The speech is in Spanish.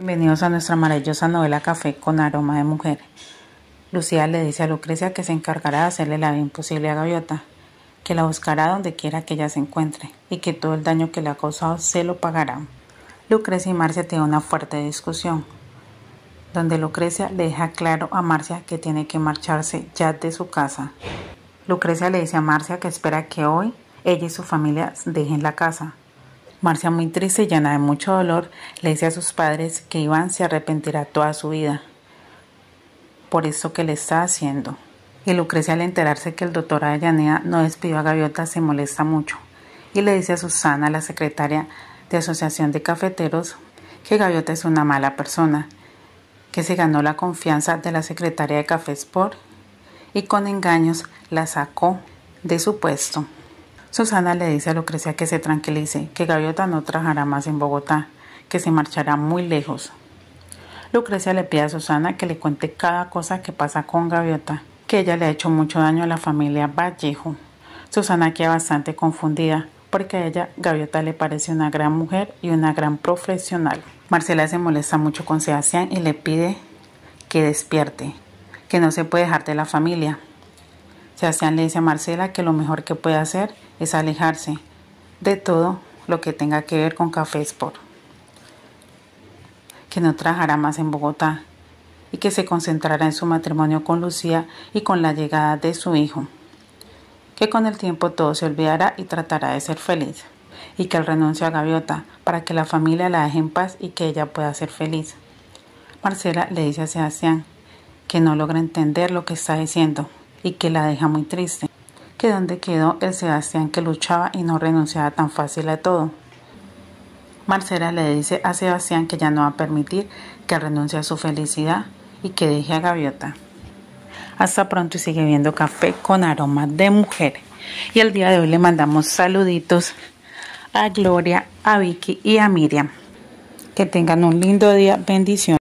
Bienvenidos a nuestra maravillosa novela Café con aroma de mujer. Lucía le dice a Lucrecia que se encargará de hacerle la vida imposible a Gaviota, que la buscará donde quiera que ella se encuentre y que todo el daño que le ha causado se lo pagará. Lucrecia y Marcia tienen una fuerte discusión, donde Lucrecia le deja claro a Marcia que tiene que marcharse ya de su casa. Lucrecia le dice a Marcia que espera que hoy ella y su familia dejen la casa, Marcia, muy triste y llena de mucho dolor, le dice a sus padres que Iván se arrepentirá toda su vida por esto que le está haciendo. Y Lucrecia al enterarse que el doctor Ayanea no despidió a Gaviota se molesta mucho y le dice a Susana, la secretaria de Asociación de Cafeteros, que Gaviota es una mala persona, que se ganó la confianza de la secretaria de Café Sport y con engaños la sacó de su puesto. Susana le dice a Lucrecia que se tranquilice, que Gaviota no trabajará más en Bogotá, que se marchará muy lejos. Lucrecia le pide a Susana que le cuente cada cosa que pasa con Gaviota, que ella le ha hecho mucho daño a la familia Vallejo. Susana queda bastante confundida, porque a ella Gaviota le parece una gran mujer y una gran profesional. Marcela se molesta mucho con Sebastián y le pide que despierte, que no se puede dejar de la familia. Sebastián le dice a Marcela que lo mejor que puede hacer es alejarse de todo lo que tenga que ver con Café Sport, que no trabajará más en Bogotá y que se concentrará en su matrimonio con Lucía y con la llegada de su hijo, que con el tiempo todo se olvidará y tratará de ser feliz, y que él renuncie a Gaviota para que la familia la deje en paz y que ella pueda ser feliz. Marcela le dice a Sebastián que no logra entender lo que está diciendo y que la deja muy triste. Que donde quedó el Sebastián que luchaba y no renunciaba tan fácil a todo. Marcela le dice a Sebastián que ya no va a permitir que renuncie a su felicidad y que deje a Gaviota. Hasta pronto y sigue viendo café con aroma de mujer. Y el día de hoy le mandamos saluditos a Gloria, a Vicky y a Miriam. Que tengan un lindo día. Bendiciones.